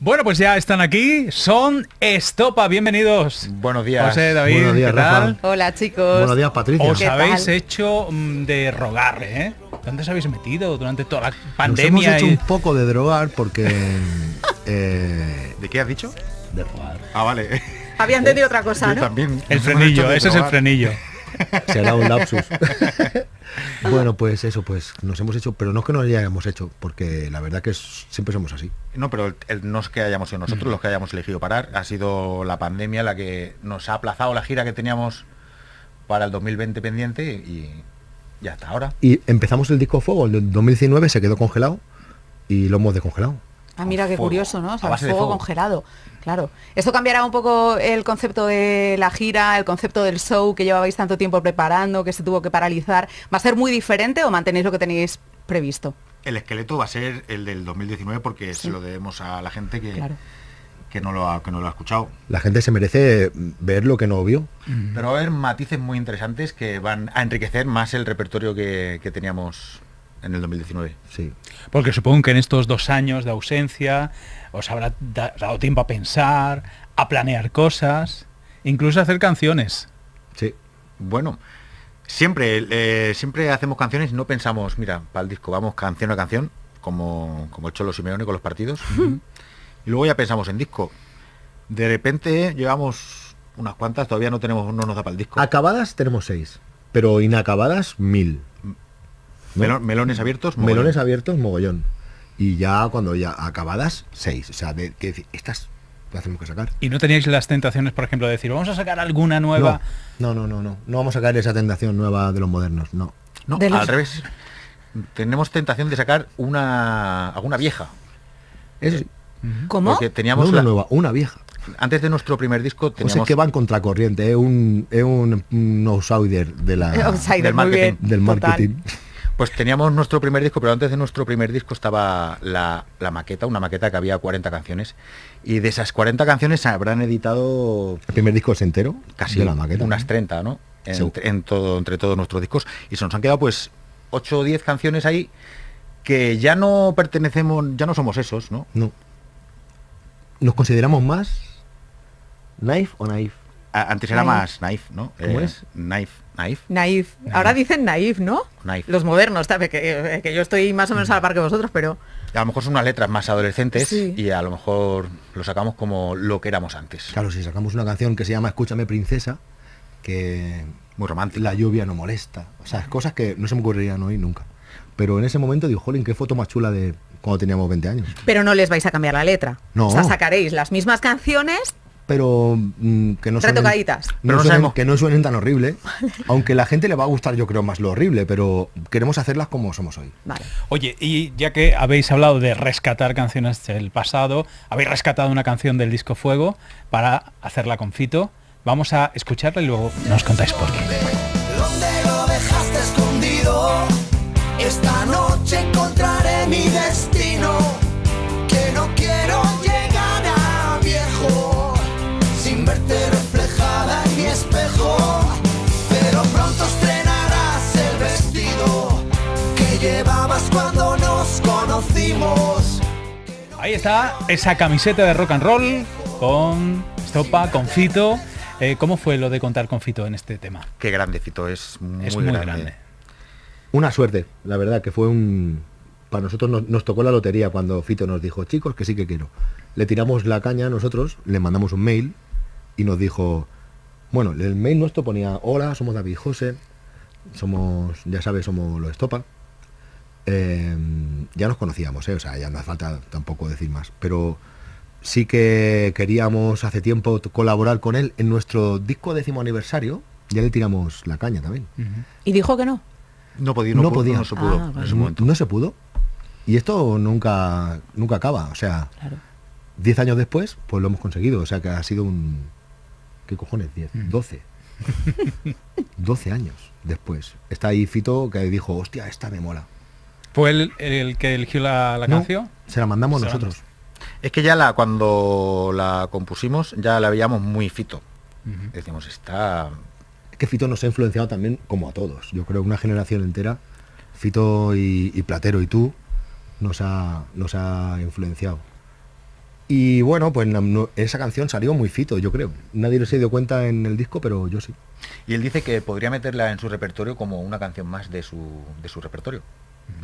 Bueno, pues ya están aquí, son Estopa, bienvenidos. Buenos días. José, David, Buenos días, Hola chicos. Buenos días, Patricia. Os habéis hecho mm, de rogar, ¿eh? ¿Dónde os habéis metido durante toda la pandemia? hemos hecho un poco de drogar porque... Eh, ¿De qué has dicho? De rogar. Ah, vale. Había entendido otra cosa, ¿no? también. El frenillo, ese es el frenillo. Será un lapsus. bueno, pues eso, pues nos hemos hecho, pero no es que lo hayamos hecho, porque la verdad que siempre somos así. No, pero el, no es que hayamos sido nosotros mm. los que hayamos elegido parar, ha sido la pandemia la que nos ha aplazado la gira que teníamos para el 2020 pendiente y, hasta ahora. Y empezamos el disco Fuego, el 2019 se quedó congelado y lo hemos descongelado. Ah, mira qué curioso, ¿no? O sea, el fuego, congelado. Claro. Esto cambiará un poco el concepto de la gira, el concepto del show que llevabais tanto tiempo preparando, que se tuvo que paralizar. ¿Va a ser muy diferente o mantenéis lo que tenéis previsto? El esqueleto va a ser el del 2019 porque se lo debemos a la gente que, que, no lo ha, que no lo ha escuchado. La gente se merece ver lo que no vio. Pero va a haber matices muy interesantes que van a enriquecer más el repertorio que, que teníamos en el 2019. Sí. Porque supongo que en estos dos años de ausencia os habrá dado tiempo a pensar, a planear cosas, incluso hacer canciones. Sí. Bueno, siempre, eh, siempre hacemos canciones, y no pensamos, mira, para el disco vamos canción a canción, como, como el Cholo Simeone con los partidos. y luego ya pensamos en disco. De repente llevamos unas cuantas, todavía no tenemos, no nos da para el disco. Acabadas tenemos seis, pero inacabadas mil melones abiertos, mogollón. Melones abiertos, mogollón. Y ya cuando ya acabadas, seis. O sea, que estas las tenemos que sacar. ¿Y no teníais las tentaciones, por ejemplo, de decir, vamos a sacar alguna nueva? No, no, no, no. No, vamos a sacar esa tentación nueva de los modernos, no. No, al revés. Tenemos tentación de sacar una alguna vieja. Es, eh, ¿Cómo? teníamos una nueva, una vieja. Antes de nuestro primer disco pues teníamos... sé que va en contracorriente, es eh, un, eh, un, outsider, de la, del del marketing. Pues teníamos nuestro primer disco, pero antes de nuestro primer disco estaba la, maqueta, una maqueta que había 40 canciones. Y de esas 40 canciones habrán editado... ¿El primer disco es entero? Casi la maqueta. Unas 30, ¿no? En, todo, entre todos nuestros discos. Y se nos han quedado pues 8 o 10 canciones ahí que ya no pertenecemos, ya no somos esos, ¿no? No. ¿Nos consideramos más? naif o naif? antes era más naif, ¿no? ¿Cómo eh, es? Naif. Naif. Naif. Ahora dicen naif, ¿no? Naif. Los modernos, ¿sabes? Que, yo estoy más o menos a la mm. par que vosotros, pero... A lo mejor son unas letras más adolescentes y a lo mejor lo sacamos como lo que éramos antes. Claro, si sacamos una canción que se llama Escúchame princesa, que... Muy romántica. La lluvia no molesta. O sea, cosas que no se me ocurrirían hoy nunca. Pero en ese momento digo, jolín, qué foto más chula de cuando teníamos 20 años. Pero no les vais a cambiar la letra. No. O sea, sacaréis las mismas canciones, pero mm, que no suenen, que no suenen tan horrible. Aunque Aunque la gente le va a gustar, yo creo, más lo horrible, pero queremos hacerlas como somos hoy. Oye, y ya que habéis hablado de rescatar canciones del pasado, habéis rescatado una canción del disco Fuego para hacerla con Fito. Vamos a escucharla y luego nos contáis por qué. escondido? Esta noche encontraré mi destino. Ahí está esa camiseta de rock and roll con Estopa, con Fito. Eh, ¿Cómo fue lo de contar con Fito en este tema? Qué grande, Fito, es muy, grande. Una suerte, la verdad, que fue un... Para nosotros nos, tocó la lotería cuando Fito nos dijo, chicos, que sí que quiero. Le tiramos la caña nosotros, le mandamos un mail y nos dijo, bueno, el mail nuestro ponía, hola, somos David José, somos, ya sabes, somos los Estopa, Em, ya nos conocíamos, ¿eh? o sea, ya no hace falta tampoco decir más, pero sí que queríamos hace tiempo colaborar con él en nuestro disco décimo aniversario, ya le tiramos la caña también. ¿Y dijo que no? No podía, no, podía. no se pudo. Ah, no, se pudo. Y esto nunca, nunca acaba, o sea, 10 años después, pues lo hemos conseguido, o sea que ha sido un... ¿Qué cojones? 10, 12. 12 años después. Está ahí Fito que dijo, hostia, esta me mola. ¿Fue el, el que eligió la, canción? Se la mandamos nosotros. Es que ya la, cuando la compusimos, ya la veíamos muy fito. Decimos, está. Es que Fito nos ha influenciado también como a todos. Yo creo que una generación entera, Fito y, Platero y tú, nos ha, nos ha influenciado. Y bueno, pues esa canción salió muy fito, yo creo. Nadie se dio cuenta en el disco, pero yo sí. Y él dice que podría meterla en su repertorio como una canción más de su, de su repertorio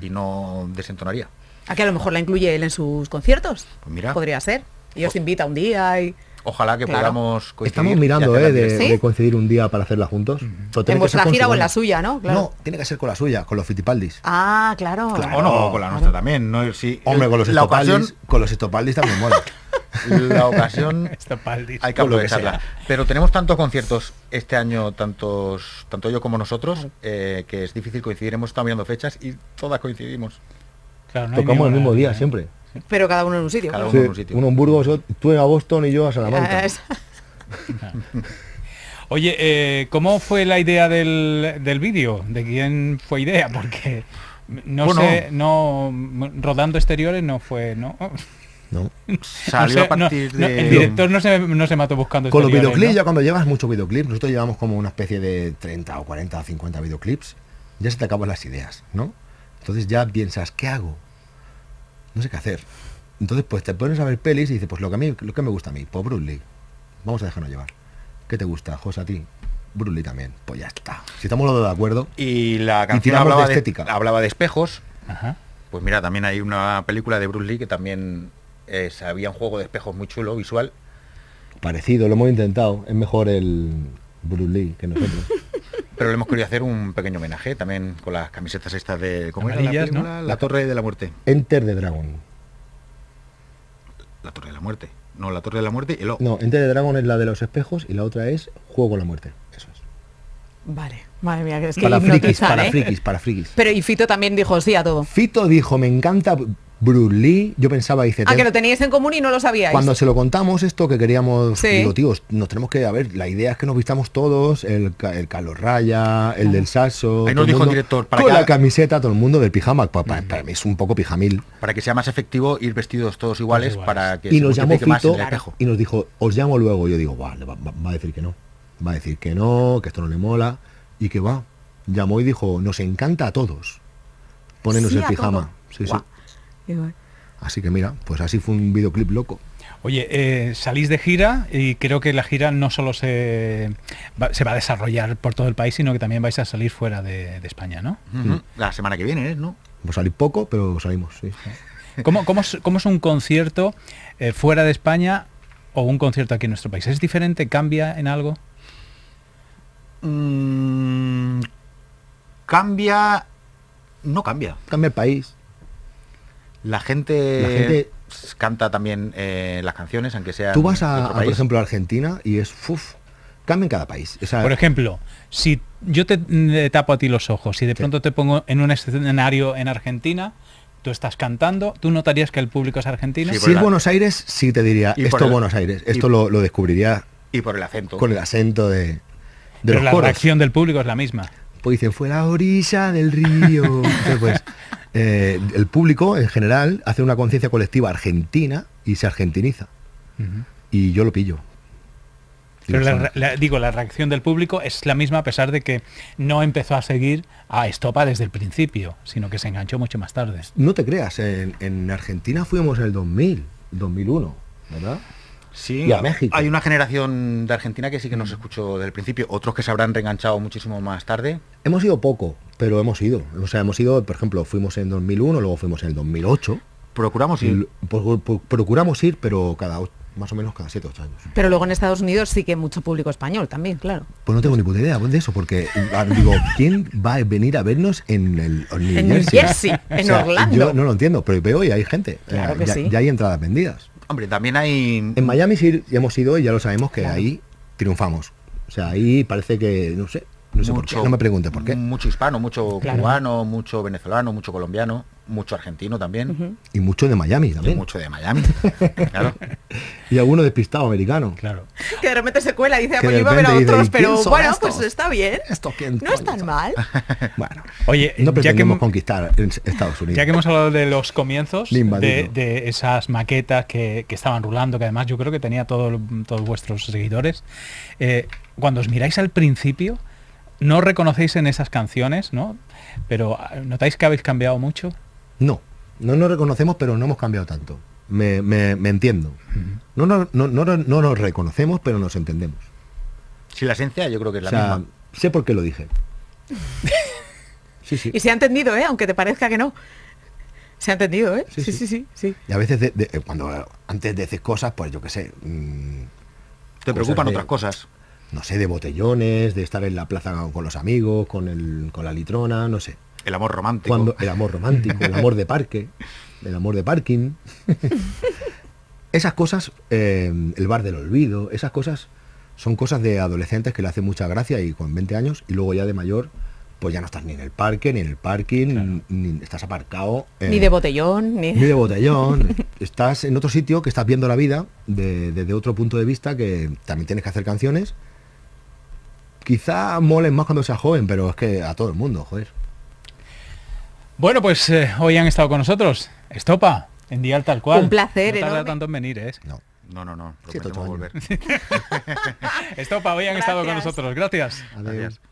y no desentonaría. ¿A que a lo mejor la incluye él en sus conciertos? Pues Podría ser. Y os invita un día y... Ojalá que podamos coincidir. Estamos mirando eh, de, coincidir un día para hacerla juntos. Mm En vuestra gira o la suya, ¿no? No, tiene que ser con la suya, con los fitipaldis. Ah, claro. O no, con la nuestra también. Hombre, con los estopaldis. Con los estopaldis también mola. la ocasión hay que aprovecharla. Pero tenemos tantos conciertos este año, tantos, tanto yo como nosotros, eh, que es difícil coincidir. Hemos estado fechas y todas coincidimos. Tocamos el mismo día siempre. Pero cada uno en un sitio. Cada uno, en un sitio. uno en Burgos, tú en Boston y yo a Salamanca. Ah, Oye, eh, ¿cómo fue la idea del, del vídeo? ¿De quién fue idea? Porque no sé, no rodando exteriores no fue, ¿no? ¿no? Salió El director no se, no se mató buscando Con los videoclips, ya cuando llevas muchos videoclips, nosotros llevamos como una especie de 30 o 40 o 50 videoclips, ya se te acaban las ideas, ¿no? Entonces ya piensas, ¿qué hago? No sé qué hacer. Entonces pues te pones a ver pelis y dices, pues lo que a mí, lo que me gusta a mí, pues Bruce Lee. Vamos a dejarnos llevar. ¿Qué te gusta, José, a ti? Bruce Lee también, pues ya está. Si estamos los de acuerdo. Y la canción hablaba de hablaba de espejos. Pues mira, también hay una película de Bruce Lee que también había un juego de espejos muy chulo, visual. Parecido, lo hemos intentado. Es mejor el Bruce Lee que nosotros. Pero le hemos querido hacer un pequeño homenaje también con las camisetas estas de... la La Torre de la Muerte. Enter the Dragon. La Torre de la Muerte. No, la Torre de la Muerte y No, Enter de Dragon es la de los espejos y la otra es Juego a la Muerte. Eso es. Vale, madre mía, que es que para frikis, para ¿eh? frikis, para frikis. Pero y Fito también dijo sí a todo. Fito dijo, me encanta, Bruce yo pensaba, dice... Ah, que lo teníais en común y no lo sabíais. Cuando se lo contamos esto que queríamos, tíos, nos tenemos que, a ver, la idea es que nos vistamos todos, el, Carlos Raya, el del Saso, director, para con la camiseta, todo el mundo del pijama, pues, pues, para, mí es un poco pijamil. Para que sea más efectivo ir vestidos todos iguales, para que... Y nos llamó Fito y nos dijo, os llamo luego, yo digo, va, a decir que no, va a decir que no, que esto no le mola, y que va, llamó y dijo, nos encanta a todos ponernos el pijama. Así que mira, pues así fue un videoclip loco. Oye, eh, salís de gira y creo que la gira no solo se va, a desarrollar por todo el país, sino que también vais a salir fuera de, España, ¿no? La semana que viene, ¿no? Vamos salir poco, pero salimos, ¿Cómo, es, un concierto eh, fuera de España o un concierto aquí en nuestro país? ¿Es diferente? ¿Cambia en algo? Mm, cambia... No cambia. Cambia el país. La gente, canta también eh, las canciones, aunque sea. Tú vas a, por ejemplo, a Argentina y es. uff, cambia en cada país. Por ejemplo, si yo te, tapo a ti los ojos y de pronto te pongo en un escenario en Argentina, tú estás cantando, tú notarías que el público es argentino. si es Buenos Aires, sí te diría, esto es Buenos Aires, esto lo, descubriría. Y por el acento. Con el acento de... la reacción del público es la misma. Pues dicen, fue la orilla del río. Pues, eh, el público en general hace una conciencia colectiva argentina y se argentiniza. Y yo lo pillo. Pero digo, la reacción del público es la misma a pesar de que no empezó a seguir a Estopa desde el principio, sino que se enganchó mucho más tarde. No te creas, en, en Argentina fuimos en el 2000, 2001, ¿verdad? sí, México. Hay una generación de Argentina que sí que nos escuchó desde el principio, otros que se habrán reenganchado muchísimo más tarde. Hemos ido poco, pero hemos ido. O sea, hemos ido, por ejemplo, fuimos en 2001, luego fuimos en el 2008. Procuramos ir. Pues, pues, pues, procuramos ir, pero cada más o menos cada 7 o 8 años. Pero luego en Estados Unidos sí que mucho público español también, claro. Pues no tengo ni puta idea de eso, porque ah, digo, ¿quién va a venir a vernos en el en New Jersey? En, Orlando. Yo no lo entiendo, pero veo y hay gente. Eh, ya hay entradas vendidas. Hombre, también hay... En Miami sí hemos ido y ya lo sabemos que ahí triunfamos. O sea, ahí parece que, no sé, no sé por qué, no me pregunte por qué. Mucho hispano, mucho cubano, mucho venezolano, mucho colombiano, mucho argentino también. Y mucho de Miami también. Y mucho de Miami, claro. y alguno despistado americano. Claro. Que de repente se cuela y dice, ah, pues yo iba a ver a otros, pero bueno, pues está bien. ¿Esto no es tan mal. bueno, oye, ya que conquistar conquistado Estados Unidos. Ya que hemos hablado de los comienzos, de, esas maquetas que, que, estaban rulando, que además yo creo que tenía todos vuestros seguidores, eh, cuando os miráis al principio, no reconocéis en esas canciones, ¿no? Pero ah, ¿notáis que habéis cambiado mucho? No, no nos reconocemos, pero no hemos cambiado tanto. Me, entiendo. no, no, no, no, nos reconocemos, pero nos entendemos. Si la esencia yo creo que es la misma. Sé por qué lo dije. sí, sí. Y se ha entendido, ¿eh? Aunque te parezca que no. Se ha entendido, ¿eh? Sí, sí, sí. sí, Y a veces, eh, cuando eh, antes decís cosas, pues yo qué sé... Mm, te preocupan otras cosas no sé, de botellones, de estar en la plaza con los amigos, con, la litrona, no sé. El amor romántico. el amor romántico, el amor de parque, el amor de parking. esas cosas, eh, el bar del olvido, esas cosas son cosas de adolescentes que le hacen mucha gracia y con 20 años y luego ya de mayor pues ya no estás ni en el parque, ni en el parking, ni estás aparcado. ni de botellón. Ni... ni de botellón. estás en otro sitio que estás viendo la vida desde otro punto de vista que también tienes que hacer canciones Quizá molen más cuando sea joven, pero es que a todo el mundo, joder. Bueno, pues eh, hoy han estado con nosotros. Estopa, en día tal cual. Un placer, No tarda tanto en venir, ¿eh? No. No, no, no. Prometemos volver. Estopa, hoy han estado con nosotros. Gracias. Adiós. Gracias.